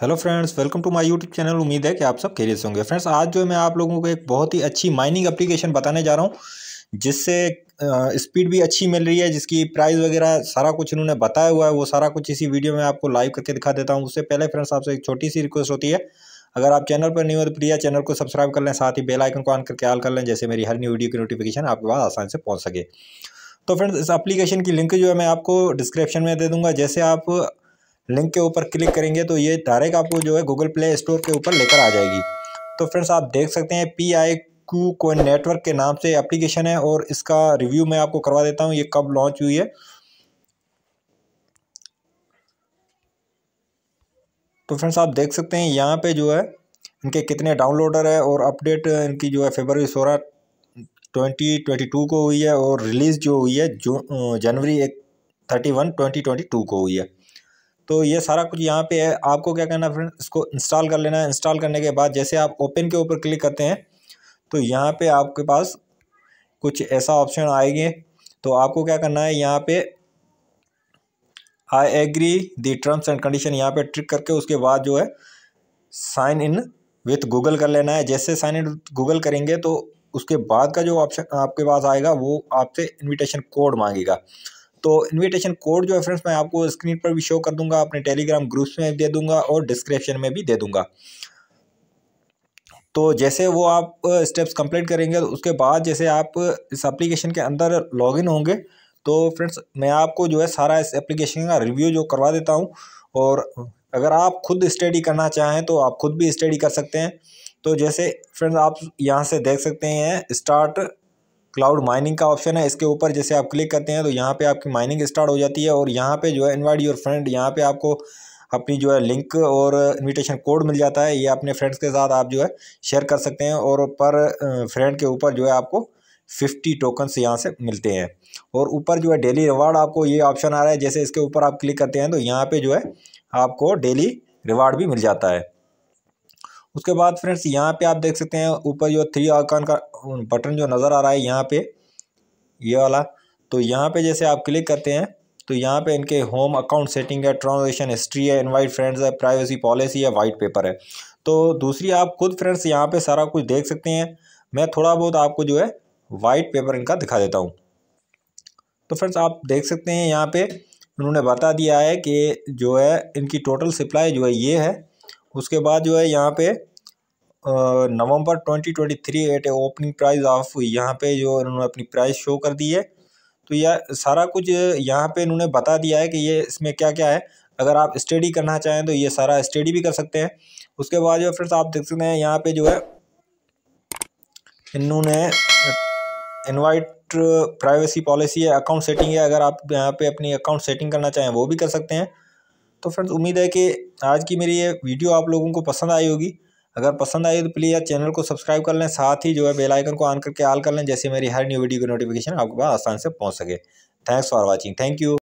hello friends welcome to my YouTube channel उम्मीद है कि आप सब खेरियत होंगे फ्रेंड्स आज जो मैं आप लोगों को एक बहुत ही अच्छी माइनिंग एप्लीकेशन बताने जा रहा हूँ जिससे स्पीड भी अच्छी मिल रही है जिसकी प्राइस वगैरह सारा कुछ इन्होंने बताया हुआ है वो सारा कुछ इसी वीडियो में आपको लाइव करके दिखा देता हूँ उससे पहले फ्रेंड्स आपसे एक छोटी सी रिक्वेस्ट होती है अगर आप चैनल पर नहीं हो तो प्लीज़ चैनल को सब्सक्राइब कर लें साथ ही बेलाइकन को ऑन करके आल कर लें जैसे मेरी हर न्यू वीडियो की नोटिफिकेशन आपके पास आसान से पहुँच सके तो फ्रेंड्स इस एप्लीकेशन की लिंक जो है मैं आपको डिस्क्रिप्शन में दे दूँगा जैसे आप लिंक के ऊपर क्लिक करेंगे तो ये डायरेक्ट आपको जो है गूगल प्ले स्टोर के ऊपर लेकर आ जाएगी तो फ्रेंड्स आप देख सकते हैं P I Q coin network के नाम से एप्लीकेशन है और इसका रिव्यू मैं आपको करवा देता हूँ ये कब लॉन्च हुई है तो फ्रेंड्स आप देख सकते हैं यहाँ पे जो है इनके कितने डाउनलोडर है और अपडेट इनकी जो है फेबरवरी सोलह ट्वेंटी ट्वेंटी टू को हुई है और रिलीज़ जो हुई है जो जनवरी एक thirty one twenty twenty two को हुई है तो ये सारा कुछ यहाँ पे है आपको क्या करना है फ्रेंड इसको इंस्टॉल कर लेना है इंस्टॉल करने के बाद जैसे आप ओपन के ऊपर क्लिक करते हैं तो यहाँ पे आपके पास कुछ ऐसा ऑप्शन आएंगे तो आपको क्या करना है यहाँ पे I agree the terms and condition यहाँ पे ट्रिक करके उसके बाद जो है साइन इन विथ गूगल कर लेना है जैसे साइन इन गूगल करेंगे तो उसके बाद का जो ऑप्शन आपके पास आएगा वो आपसे इन्विटेशन कोड मांगेगा तो इन्विटेशन कोड जो है फ्रेंड्स मैं आपको स्क्रीन पर भी शो कर दूंगा अपने टेलीग्राम ग्रुप्स में दे दूंगा और डिस्क्रिप्शन में भी दे दूंगा तो जैसे वो आप स्टेप्स कंप्लीट करेंगे तो उसके बाद जैसे आप इस एप्लीकेशन के अंदर लॉगिन होंगे तो फ्रेंड्स मैं आपको जो है सारा इस एप्लीकेशन का रिव्यू जो करवा देता हूँ और अगर आप खुद स्टडी करना चाहें तो आप खुद भी स्टडी कर सकते हैं तो जैसे फ्रेंड्स आप यहाँ से देख सकते हैं स्टार्ट क्लाउड माइनिंग का ऑप्शन है इसके ऊपर जैसे आप क्लिक करते हैं तो यहाँ पे आपकी माइनिंग स्टार्ट हो जाती है और यहाँ पे जो है इनवाइट योर फ्रेंड यहाँ पे आपको अपनी जो है लिंक और इनविटेशन कोड मिल जाता है ये अपने फ्रेंड्स के साथ आप जो है शेयर कर सकते हैं और पर फ्रेंड के ऊपर जो है आपको फिफ्टी टोकन्स यहाँ से मिलते हैं और ऊपर जो है डेली रिवार्ड आपको ये ऑप्शन आ रहा है जैसे इसके ऊपर आप क्लिक करते हैं तो यहाँ पर जो है आपको डेली रिवार्ड भी मिल जाता है उसके बाद फ्रेंड्स यहाँ पे आप देख सकते हैं ऊपर जो थ्री आकान का बटन जो नज़र आ रहा है यहाँ पे ये वाला तो यहाँ पे जैसे आप क्लिक करते हैं तो यहाँ पे इनके होम अकाउंट सेटिंग है ट्रांजेक्शन हिस्ट्री है इनवाइट फ्रेंड्स है प्राइवेसी पॉलिसी है वाइट पेपर है तो दूसरी आप खुद फ्रेंड्स यहाँ पर सारा कुछ देख सकते हैं मैं थोड़ा बहुत आपको जो है वाइट पेपर इनका दिखा देता हूँ तो फ्रेंड्स आप देख सकते हैं यहाँ पर उन्होंने बता दिया है कि जो है इनकी टोटल सप्लाई जो है ये है उसके बाद जो है यहाँ पे नवंबर 2023 at a opening price of यहाँ पे जो इन्होंने अपनी प्राइस शो कर दी है तो यह सारा कुछ यहाँ पे इन्होंने बता दिया है कि ये इसमें क्या क्या है अगर आप स्टडी करना चाहें तो ये सारा स्टडी भी कर सकते हैं उसके बाद जो फ्रेंड्स आप देख सकते हैं यहाँ पे जो है इन्होंने इनवाइट प्राइवेसी पॉलिसी है अकाउंट सेटिंग है अगर आप यहाँ पे अपनी अकाउंट सेटिंग करना चाहें वो भी कर सकते हैं तो फ्रेंड्स उम्मीद है कि आज की मेरी ये वीडियो आप लोगों को पसंद आई होगी अगर पसंद आई तो प्लीज़ यार चैनल को सब्सक्राइब कर लें साथ ही जो है बेल आइकन को ऑन करके आल कर लें जैसे मेरी हर न्यू वीडियो की नोटिफिकेशन आपके पास आसान से पहुंच सके thanks for watching thank you